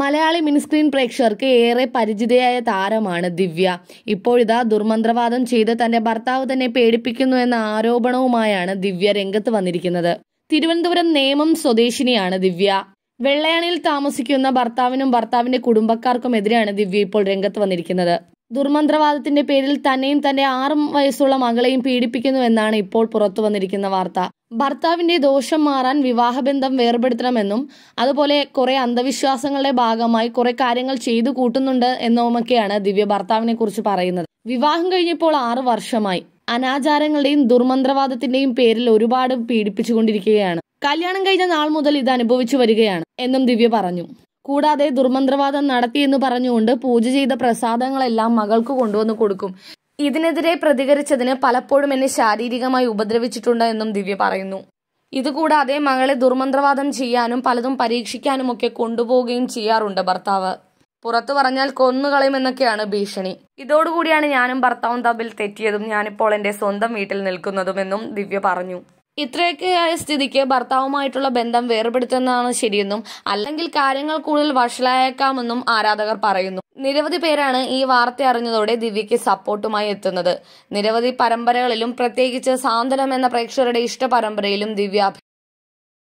Malayali mini screen പ്രേക്ഷകർക്ക് ഏറെ പരിചിതയായ താരമാണ് ദിവ്യ ഇപ്പോഴിതാ ദുർമന്ത്രവാദം ചെയ്ത് തന്റെ ഭർത്താവ് തന്നെ പേടിപ്പിക്കുന്നു എന്ന ആരോപണവുമായാണ് ദിവ്യ രംഗത്ത് വന്നിരിക്കുന്നത് തിരുവനന്തപുരം നേമം സ്വദേശിനിയാണ് ദിവ്യ വെള്ളയാണിയിൽ താമസിക്കുന്ന ഭർത്താവിനും ഭർത്താവിന്റെ കുടുംബക്കാർക്കും എതിരെയാണ് ദിവ്യ ഇപ്പോൾ രംഗത്ത് വന്നിരിക്കുന്നത് ദുർമന്ത്രവാദത്തിന്റെ പേരിൽ തന്നെയും തന്റെ ആറ് വയസ്സുള്ള മകളെയും പീഡിപ്പിക്കുന്നു എന്നാണ് ഇപ്പോൾ പുറത്തു വന്നിരിക്കുന്ന വാർത്ത ഭർത്താവിന്റെ ദോഷം മാറാൻ വിവാഹബന്ധം വേർപെടുത്തണമെന്നും അതുപോലെ കുറെ അന്ധവിശ്വാസങ്ങളുടെ ഭാഗമായി കുറെ കാര്യങ്ങൾ ചെയ്തു കൂട്ടുന്നുണ്ട് എന്നുമൊക്കെയാണ് ദിവ്യ ഭർത്താവിനെ കുറിച്ച് പറയുന്നത് വിവാഹം കഴിഞ്ഞപ്പോൾ ആറു വർഷമായി അനാചാരങ്ങളുടെയും ദുർമന്ത്രവാദത്തിന്റെയും പേരിൽ ഒരുപാട് പീഡിപ്പിച്ചുകൊണ്ടിരിക്കുകയാണ് കല്യാണം കഴിഞ്ഞ നാൾ മുതൽ ഇത് അനുഭവിച്ചു വരികയാണ് എന്നും ദിവ്യ പറഞ്ഞു കൂടാതെ ദുർമന്ത്രവാദം നടത്തി എന്ന് പറഞ്ഞുകൊണ്ട് പൂജ ചെയ്ത പ്രസാദങ്ങളെല്ലാം മകൾക്ക് കൊണ്ടുവന്ന് കൊടുക്കും ഇതിനെതിരെ പ്രതികരിച്ചതിന് പലപ്പോഴും എന്നെ ശാരീരികമായി ഉപദ്രവിച്ചിട്ടുണ്ട് എന്നും ദിവ്യ പറയുന്നു ഇതുകൂടാതെ മകളെ ദുർമന്ത്രവാദം ചെയ്യാനും പലതും പരീക്ഷിക്കാനും ഒക്കെ കൊണ്ടുപോവുകയും ചെയ്യാറുണ്ട് ഭർത്താവ് പുറത്തു പറഞ്ഞാൽ കൊന്നുകളയുമെന്നൊക്കെയാണ് ഭീഷണി ഇതോടുകൂടിയാണ് ഞാനും ഭർത്താവും തമ്മിൽ തെറ്റിയതും ഞാനിപ്പോൾ എന്റെ സ്വന്തം വീട്ടിൽ നിൽക്കുന്നതുമെന്നും ദിവ്യ പറഞ്ഞു ഇത്രയൊക്കെ ആയ സ്ഥിതിക്ക് ഭർത്താവുമായിട്ടുള്ള ബന്ധം വേർപെടുത്തുന്നതാണ് ശരിയെന്നും അല്ലെങ്കിൽ കാര്യങ്ങൾ കൂടുതൽ വഷളായേക്കാമെന്നും ആരാധകർ പറയുന്നു നിരവധി പേരാണ് ഈ വാർത്ത അറിഞ്ഞതോടെ ദിവ്യയ്ക്ക് സപ്പോർട്ടുമായി എത്തുന്നത് നിരവധി പരമ്പരകളിലും പ്രത്യേകിച്ച് സാന്ത്വനം എന്ന പ്രേക്ഷകരുടെ ഇഷ്ട പരമ്പരയിലും ദിവ്യ